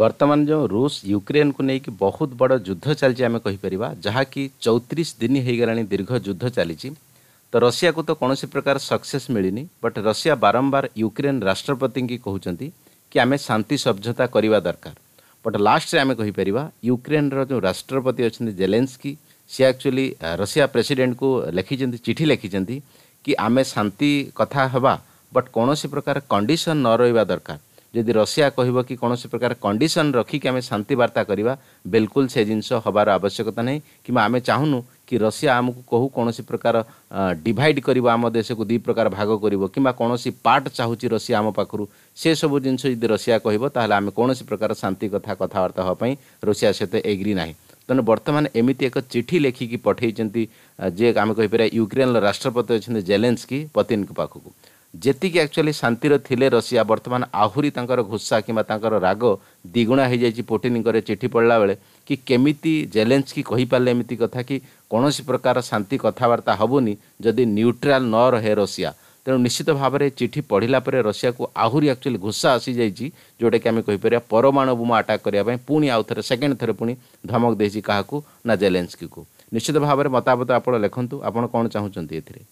ବର୍ତ୍ତମାନ ଯେଉଁ ରୁଷ ୟୁକ୍ରେନକୁ ନେଇକି ବହୁତ ବଡ଼ ଯୁଦ୍ଧ ଚାଲିଛି ଆମେ କହିପାରିବା ଯାହାକି ଚଉତିରିଶ ଦିନ ହେଇଗଲାଣି ଦୀର୍ଘ ଯୁଦ୍ଧ ଚାଲିଛି ତ ରଷିଆକୁ ତ କୌଣସି ପ୍ରକାର ସକ୍ସେସ୍ ମିଳିନି ବଟ୍ ରଷିଆ ବାରମ୍ବାର ୟୁକ୍ରେନ ରାଷ୍ଟ୍ରପତିଙ୍କୁ କହୁଛନ୍ତି କି ଆମେ ଶାନ୍ତି ସଭ୍ୟତା କରିବା ଦରକାର ବଟ୍ ଲାଷ୍ଟରେ ଆମେ କହିପାରିବା ୟୁକ୍ରେନର ଯେଉଁ ରାଷ୍ଟ୍ରପତି ଅଛନ୍ତି ଜେଲେନ୍ସକି ସେ ଆକ୍ଚୁଆଲି ରଷିଆ ପ୍ରେସିଡେଣ୍ଟକୁ ଲେଖିଛନ୍ତି ଚିଠି ଲେଖିଛନ୍ତି କି ଆମେ ଶାନ୍ତି କଥା ହେବା ବଟ୍ କୌଣସି ପ୍ରକାର କଣ୍ଡିସନ୍ ନ ରହିବା ଦରକାର ଯଦି ରଷିଆ କହିବ କି କୌଣସି ପ୍ରକାର କଣ୍ଡିସନ୍ ରଖିକି ଆମେ ଶାନ୍ତି ବାର୍ତ୍ତା କରିବା ବିଲକୁଲ ସେ ଜିନିଷ ହେବାର ଆବଶ୍ୟକତା ନାହିଁ କିମ୍ବା ଆମେ ଚାହୁଁନୁ କି ରଷିଆ ଆମକୁ କହୁ କୌଣସି ପ୍ରକାର ଡିଭାଇଡ଼୍ କରିବ ଆମ ଦେଶକୁ ଦୁଇ ପ୍ରକାର ଭାଗ କରିବ କିମ୍ବା କୌଣସି ପାର୍ଟ ଚାହୁଁଛି ରଷିଆ ଆମ ପାଖରୁ ସେସବୁ ଜିନିଷ ଯଦି ରଷିଆ କହିବ ତାହେଲେ ଆମେ କୌଣସି ପ୍ରକାର ଶାନ୍ତି କଥା କଥାବାର୍ତ୍ତା ହେବା ପାଇଁ ରଷିଆ ସହିତ ଏଗ୍ରି ନାହିଁ ତେଣୁ ବର୍ତ୍ତମାନ ଏମିତି ଏକ ଚିଠି ଲେଖିକି ପଠାଇଛନ୍ତି ଯିଏ ଆମେ କହିପାରିବା ୟୁକ୍ରେନର ରାଷ୍ଟ୍ରପତି ଅଛନ୍ତି ଜେଲେନ୍ସକି ପତିନଙ୍କ ପାଖକୁ ଯେତିକି ଆକ୍ଚୁଆଲି ଶାନ୍ତିର ଥିଲେ ରଷିଆ ବର୍ତ୍ତମାନ ଆହୁରି ତାଙ୍କର ଘୁସା କିମ୍ବା ତାଙ୍କର ରାଗ ଦ୍ୱିଗୁଣା ହୋଇଯାଇଛି ପୁଟିନଙ୍କର ଚିଠି ପଡ଼ିଲା ବେଳେ କି କେମିତି ଜେଲେନ୍ସକି କହିପାରିଲେ ଏମିତି କଥା କି କୌଣସି ପ୍ରକାର ଶାନ୍ତି କଥାବାର୍ତ୍ତା ହେବନି ଯଦି ନ୍ୟୁଟ୍ରାଲ୍ ନ ରହେ ରଷିଆ ତେଣୁ ନିଶ୍ଚିତ ଭାବରେ ଚିଠି ପଢ଼ିଲା ପରେ ରଷିଆକୁ ଆହୁରି ଆକ୍ଚୁଆଲି ଘୁସା ଆସିଯାଇଛି ଯେଉଁଟାକି ଆମେ କହିପାରିବା ପରମାଣୁ ବୋମା ଆଟାକ୍ କରିବା ପାଇଁ ପୁଣି ଆଉ ଥରେ ସେକେଣ୍ଡ ଥରେ ପୁଣି ଧମକ ଦେଇଛି କାହାକୁ ନା ଜେଲେନ୍ସକିକୁ ନିଶ୍ଚିତ ଭାବରେ ମତାମତ ଆପଣ ଲେଖନ୍ତୁ ଆପଣ କ'ଣ ଚାହୁଁଛନ୍ତି ଏଥିରେ